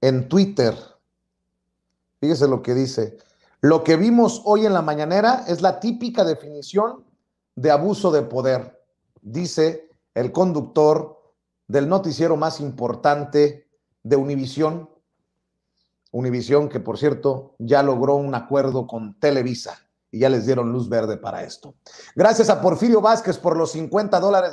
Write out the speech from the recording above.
en Twitter. Fíjese lo que dice. Lo que vimos hoy en la mañanera es la típica definición de abuso de poder, dice el conductor del noticiero más importante de Univisión. Univisión que, por cierto, ya logró un acuerdo con Televisa y ya les dieron luz verde para esto. Gracias a Porfirio Vázquez por los 50 dólares.